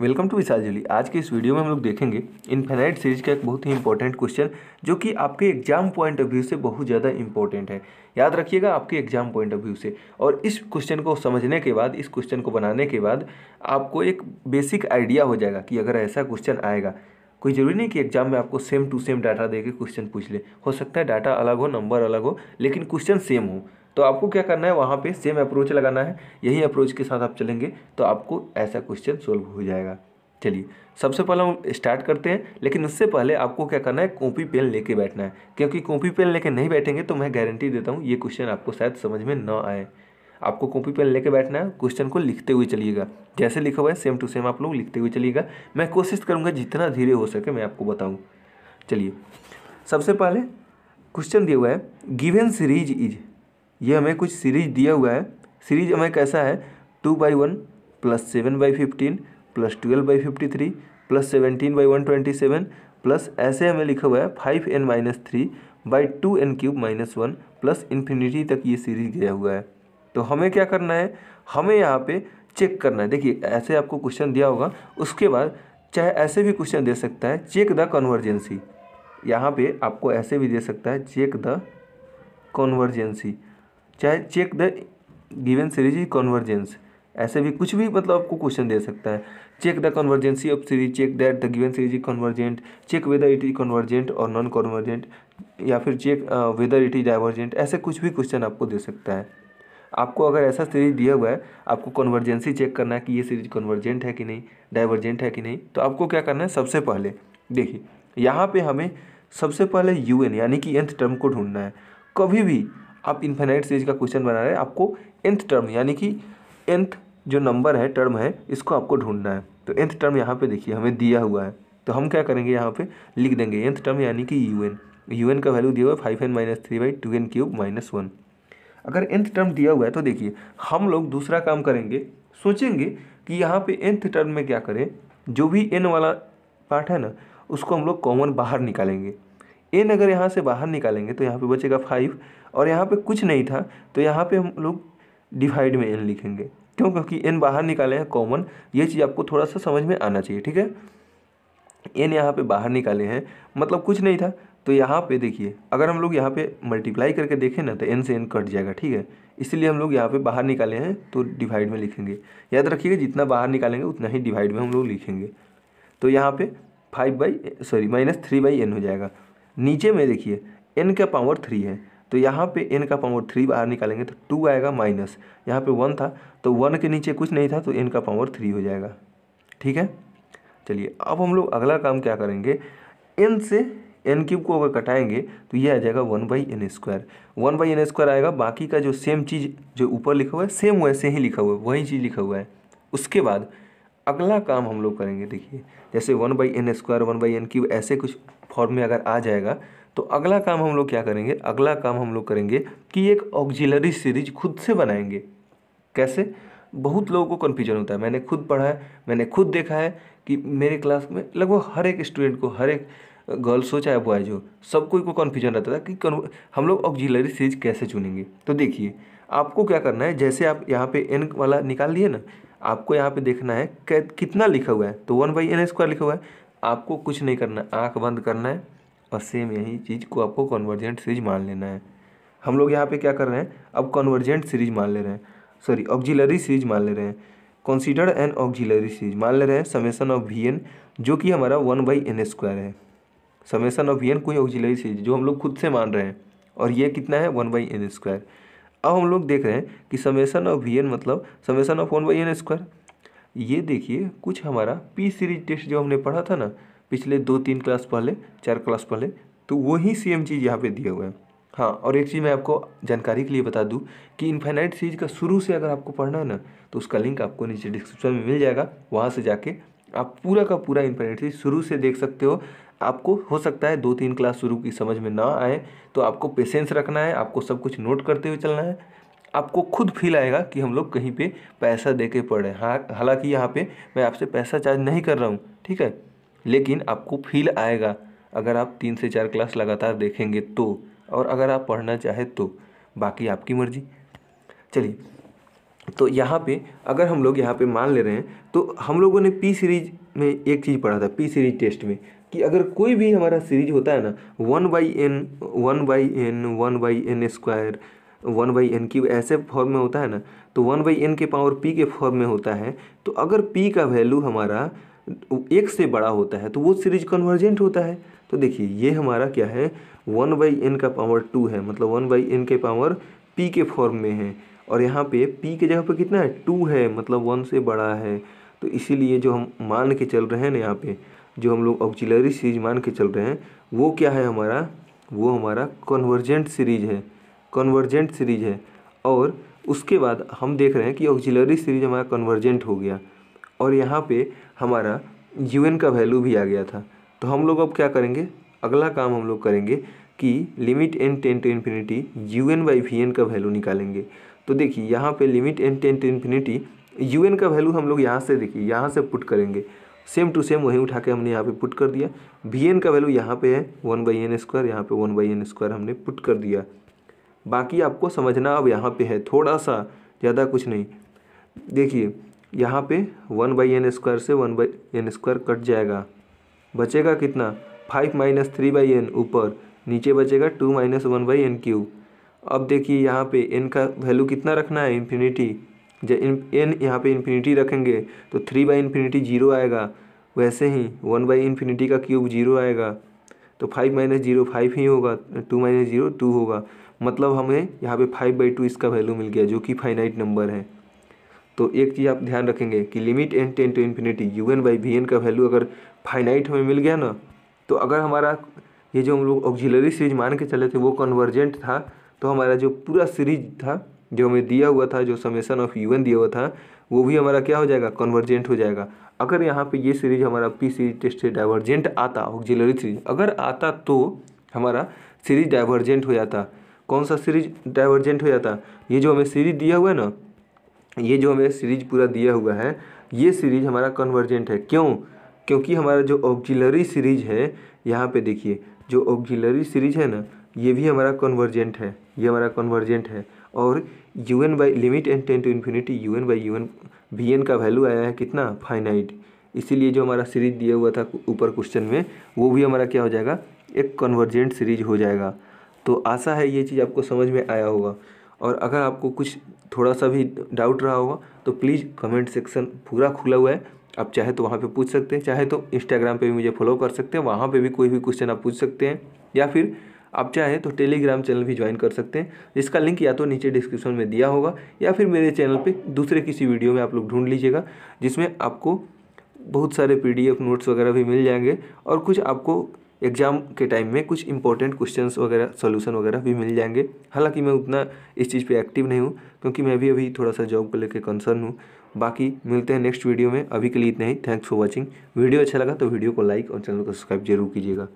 welcome to विशाजली आज के इस वीडियो में हम लोग देखेंगे इन्फेनाइट सीरीज का एक बहुत ही इंपॉर्टेंट क्वेश्चन जो कि आपके एग्जाम पॉइंट ऑफ व्यू से बहुत ज़्यादा इंपॉर्टेंट है याद रखिएगा आपके एग्जाम पॉइंट ऑफ व्यू से और इस क्वेश्चन को समझने के बाद इस क्वेश्चन को बनाने के बाद आपको एक बेसिक आइडिया हो जाएगा कि अगर ऐसा क्वेश्चन आएगा कोई ज़रूरी नहीं कि एग्जाम में आपको सेम टू सेम डाटा दे के क्वेश्चन पूछ ले हो सकता है डाटा अलग हो नंबर अलग हो लेकिन क्वेश्चन सेम हो तो आपको क्या करना है वहाँ पे सेम अप्रोच लगाना है यही अप्रोच के साथ आप चलेंगे तो आपको ऐसा क्वेश्चन सोल्व हो जाएगा चलिए सबसे पहले हम स्टार्ट करते हैं लेकिन उससे पहले आपको क्या करना है कॉपी पेन लेके बैठना है क्योंकि कॉपी पेन लेके नहीं बैठेंगे तो मैं गारंटी देता हूँ ये क्वेश्चन आपको शायद समझ में न आए आपको कॉपी पेन लेके बैठना है क्वेश्चन को लिखते हुए चलिएगा जैसे लिखा हुआ है सेम टू सेम आप लोग लिखते हुए चलिएगा मैं कोशिश करूँगा जितना धीरे हो सके मैं आपको बताऊँ चलिए सबसे पहले क्वेश्चन दिया हुआ है गिवेन सीरीज इज ये हमें कुछ सीरीज दिया हुआ है सीरीज हमें कैसा है two by one plus seven by fifteen plus twelve by fifty three plus seventeen by one twenty seven plus ऐसे हमें लिखा हुआ है five n minus three by two n cube minus one plus infinity तक ये series गया हुआ है तो हमें क्या करना है हमें यहाँ पे चेक करना है देखिए ऐसे आपको क्वेश्चन दिया होगा उसके बाद चाहे ऐसे भी क्वेश्चन दे सकता है चेक द कन्वर्जेंसी यहाँ पे आपको ऐसे भी दे सकता है चेक द कन्वर्जेंसी चाहे check the given series is convergence ऐसे भी कुछ भी मतलब आपको क्वेश्चन दे सकता है check the convergency of series check that the given series is convergent check whether it is convergent और नॉन कन्वर्जेंट या फिर check whether it is divergent ऐसे कुछ भी क्वेश्चन आपको दे सकता है आपको अगर ऐसा सीरीज दिया हुआ है आपको कन्वर्जेंसी चेक करना है कि ये सीरीज कन्वर्जेंट है कि नहीं डाइवर्जेंट है कि नहीं तो आपको क्या करना है सबसे पहले देखिए यहाँ पे हमें सबसे पहले यू एन यानी कि एंथ टर्म को ढूंढना है कभी भी आप इन्फेनाइट सीरीज का क्वेश्चन बना रहे हैं आपको एंथ टर्म यानी कि एंथ जो नंबर है टर्म है इसको आपको ढूंढना है तो एंथ टर्म यहाँ पे देखिए हमें दिया हुआ है तो हम क्या करेंगे यहाँ पे लिख देंगे एंथ टर्म यानी कि यू एन यू एन का वैल्यू दिया हुआ है five n minus three by two n cube minus one अगर एंथ टर्म दिया हुआ है तो देखिए हम लोग दूसरा काम करेंगे सोचेंगे कि यहाँ पे एंथ टर्म में क्या करें जो भी एन वाला पार्ट है ना उसको हम लोग कॉमन बाहर निकालेंगे एन अगर यहाँ से बाहर निकालेंगे तो यहाँ पर बचेगा फाइव और यहाँ पे कुछ नहीं था तो यहाँ पे हम लोग डिवाइड में एन लिखेंगे क्यों क्योंकि एन बाहर निकाले हैं कॉमन ये चीज़ आपको थोड़ा सा समझ में आना चाहिए ठीक है एन यहाँ पे बाहर निकाले हैं मतलब कुछ नहीं था तो यहाँ पे देखिए अगर हम लोग यहाँ पे मल्टीप्लाई करके देखें ना तो एन से एन कट जाएगा ठीक है इसलिए हम लोग यहाँ पे बाहर निकाले हैं तो डिवाइड में लिखेंगे याद रखिएगा जितना बाहर निकालेंगे उतना ही डिवाइड में हम लोग लिखेंगे तो यहाँ पे five by sorry minus three by n हो जाएगा नीचे में देखिए एन का पावर थ्री है तो यहाँ पे एन का पावर थ्री बाहर निकालेंगे तो टू आएगा माइनस यहाँ पे वन था तो वन के नीचे कुछ नहीं था तो एन का पावर थ्री हो जाएगा ठीक है चलिए अब हम लोग अगला काम क्या करेंगे एन से एन क्यूब को अगर कटाएंगे तो ये आ जाएगा one by n square one by n square आएगा बाकी का जो सेम चीज़ जो ऊपर लिखा हुआ है सेम वैसे ही लिखा हुआ है वही चीज़ लिखा हुआ है उसके बाद अगला काम हम लोग करेंगे देखिए जैसे one by n square one by n cube ऐसे कुछ फॉर्म में अगर आ जाएगा तो अगला काम हम लोग क्या करेंगे अगला काम हम लोग करेंगे कि एक ऑक्जिलरी सीरीज खुद से बनाएंगे कैसे बहुत लोगों को कन्फ्यूजन होता है मैंने खुद पढ़ा है मैंने खुद देखा है कि मेरे क्लास में लगभग हर एक स्टूडेंट को हर एक गर्ल्स हो चाहे बॉयज हो सबको को कन्फ्यूजन रहता था कि हम लोग ऑक्जिलरी सीरीज कैसे चुनेंगे तो देखिए आपको क्या करना है जैसे आप यहाँ पे एन वाला निकाल लिए ना आपको यहाँ पे देखना है कितना लिखा हुआ है तो वन बाई एन स्क्वायर लिखा हुआ है आपको कुछ नहीं करना है आँख बंद करना है बस सेम यही चीज़ को आपको कन्वर्जेंट सीरीज मान लेना है हम लोग यहाँ पे क्या कर रहे हैं अब कन्वर्जेंट सीरीज मान ले रहे हैं सॉरी ऑक्जिलरी सीरीज मान ले रहे हैं कंसीडर्ड एन ऑक्जिलरी सीरीज मान ले रहे हैं समेसन ऑफ वी एन जो कि हमारा वन बाई एन स्क्वायर है समेसन ऑफ वी एन कोई ऑक्जिलरी सीरीज जो हम लोग खुद से मान रहे हैं और ये कितना है वन बाई एन स्क्वायर अब हम लोग देख रहे हैं कि समेसन ऑफ वी एन मतलब summation of one by n square ये देखिए कुछ हमारा पी सीरीज टेस्ट जो हमने पढ़ा था ना पिछले दो तीन क्लास पहले चार क्लास पहले तो वही सेम चीज़ यहाँ पे दिए हुए हैं हाँ और एक चीज़ मैं आपको जानकारी के लिए बता दूँ कि इन्फाइनाइट सीरीज का शुरू से अगर आपको पढ़ना है ना तो उसका लिंक आपको नीचे डिस्क्रिप्शन में मिल जाएगा वहाँ से जाके आप पूरा का पूरा इन्फाइनाइट सीरीज शुरू से देख सकते हो आपको हो सकता है दो तीन क्लास शुरू की समझ में ना आए तो आपको पेशेंस रखना है आपको सब कुछ नोट करते हुए चलना है आपको खुद फील आएगा कि हम लोग कहीं पे पैसा दे के पढ़ें हाँ हालांकि यहाँ पे मैं आपसे पैसा चार्ज नहीं कर रहा हूँ ठीक है लेकिन आपको फील आएगा अगर आप तीन से चार क्लास लगातार देखेंगे तो और अगर आप पढ़ना चाहे तो बाकी आपकी मर्ज़ी चलिए तो यहाँ पे अगर हम लोग यहाँ पे मान ले रहे हैं तो हम लोगों ने पी सीरीज में एक चीज़ पढ़ा था पी सीरीज टेस्ट में कि अगर कोई भी हमारा सीरीज होता है ना one by n one by n one by n square one by n की ऐसे फॉर्म में होता है ना तो वन बाई एन के पावर पी के फॉर्म में होता है तो अगर पी का वैल्यू हमारा एक से बड़ा होता है तो वो सीरीज कन्वर्जेंट होता है तो देखिए ये हमारा क्या है वन बाई एन का पावर टू है मतलब वन बाई एन के पावर पी के फॉर्म में है और यहाँ पे पी के जगह पे कितना है टू है मतलब वन से बड़ा है तो इसीलिए जो हम मान के चल रहे हैं ना यहाँ पे जो हम लोग ऑक्जिलरी सीरीज मान के चल रहे हैं वो क्या है हमारा वो हमारा कन्वर्जेंट सीरीज है कन्वर्जेंट सीरीज है और उसके बाद हम देख रहे हैं कि ऑक्जिलरी सीरीज हमारा कन्वर्जेंट हो गया और यहाँ पे हमारा यू का वैल्यू भी आ गया था तो हम लोग अब क्या करेंगे अगला काम हम लोग करेंगे कि limit n tends to infinity u n by v n का वैल्यू निकालेंगे तो देखिए यहाँ पे limit n tends to infinity u n का वैल्यू हम लोग यहाँ से देखिए यहाँ से पुट करेंगे सेम टू सेम वहीं उठा के हमने यहाँ पे पुट कर दिया वी एन का वैल्यू यहाँ पे है वन बाई एन स्क्वायर यहाँ पे वन बाई एन स्क्वायर हमने पुट कर दिया बाकी आपको समझना अब यहाँ पे है थोड़ा सा ज़्यादा कुछ नहीं देखिए यहाँ पे वन बाई एन स्क्वायर से one by n square cut जाएगा बचेगा कितना five minus three by n ऊपर नीचे बचेगा two minus one by n cube अब देखिए यहाँ पे एन का वैल्यू कितना रखना है इन्फिनिटी जब इन एन यहाँ पे इन्फिनिटी रखेंगे तो थ्री बाई इन्फिनिटी जीरो आएगा वैसे ही वन बाई इन्फिनिटी का क्यूब जीरो आएगा तो फाइव माइनस जीरो फाइव ही होगा टू माइनस जीरो टू होगा मतलब हमें यहाँ पे फाइव बाई टू इसका वैल्यू मिल गया जो कि फाइनाइट नंबर है तो एक चीज़ आप ध्यान रखेंगे कि limit n tends to infinity u n by v n का वैल्यू अगर फाइनाइट हमें मिल गया ना तो अगर हमारा ये जो हम लोग ऑक्जिलरी सीरीज मान के चले थे वो कन्वर्जेंट था तो हमारा जो पूरा सीरीज था जो हमें दिया हुआ था जो समेसन ऑफ यू एन दिया हुआ था वो भी हमारा क्या हो जाएगा कन्वर्जेंट हो जाएगा अगर यहाँ पे ये सीरीज हमारा पी सीरीज टेस्ट से डाइवर्जेंट आता ऑक्जिलरी सीरीज अगर आता तो हमारा सीरीज डाइवर्जेंट हो जाता कौन सा सीरीज डाइवर्जेंट हो जाता ये जो हमें सीरीज दिया हुआ है ना ये जो हमें सीरीज पूरा दिया हुआ है ये सीरीज हमारा कन्वर्जेंट है क्यों क्योंकि हमारा जो ऑक्जिलरी सीरीज है यहाँ पे देखिए जो ऑक्जिलरी सीरीज है ना ये भी हमारा कन्वर्जेंट है ये हमारा कन्वर्जेंट है और u n by limit and ten to infinity u n by u n v n का वैल्यू आया है कितना फाइनाइट इसीलिए जो हमारा सीरीज दिया हुआ था ऊपर क्वेश्चन में वो भी हमारा क्या हो जाएगा एक कन्वर्जेंट सीरीज हो जाएगा तो आशा है ये चीज़ आपको समझ में आया होगा और अगर आपको कुछ थोड़ा सा भी डाउट रहा होगा तो प्लीज़ कमेंट सेक्शन पूरा खुला हुआ है आप चाहे तो वहाँ पे पूछ सकते हैं चाहे तो इंस्टाग्राम पे भी मुझे फॉलो कर सकते हैं वहाँ पे भी कोई भी क्वेश्चन आप पूछ सकते हैं या फिर आप चाहे तो टेलीग्राम चैनल भी ज्वाइन कर सकते हैं जिसका लिंक या तो नीचे डिस्क्रिप्शन में दिया होगा या फिर मेरे चैनल पर दूसरे किसी वीडियो में आप लोग ढूंढ लीजिएगा जिसमें आपको बहुत सारे पी नोट्स वगैरह भी मिल जाएंगे और कुछ आपको एग्ज़ाम के टाइम में कुछ इंपॉर्टेंट क्वेश्चंस वगैरह सोल्यूशन वगैरह भी मिल जाएंगे हालांकि मैं उतना इस चीज़ पे एक्टिव नहीं हूँ क्योंकि मैं भी अभी थोड़ा सा जॉब को लेकर कंसर्न हूँ बाकी मिलते हैं नेक्स्ट वीडियो में अभी के लिए इतना ही थैंक्स फॉर वॉचिंग वीडियो अच्छा लगा तो वीडियो को लाइक और चैनल को सब्सक्राइब जरूर कीजिएगा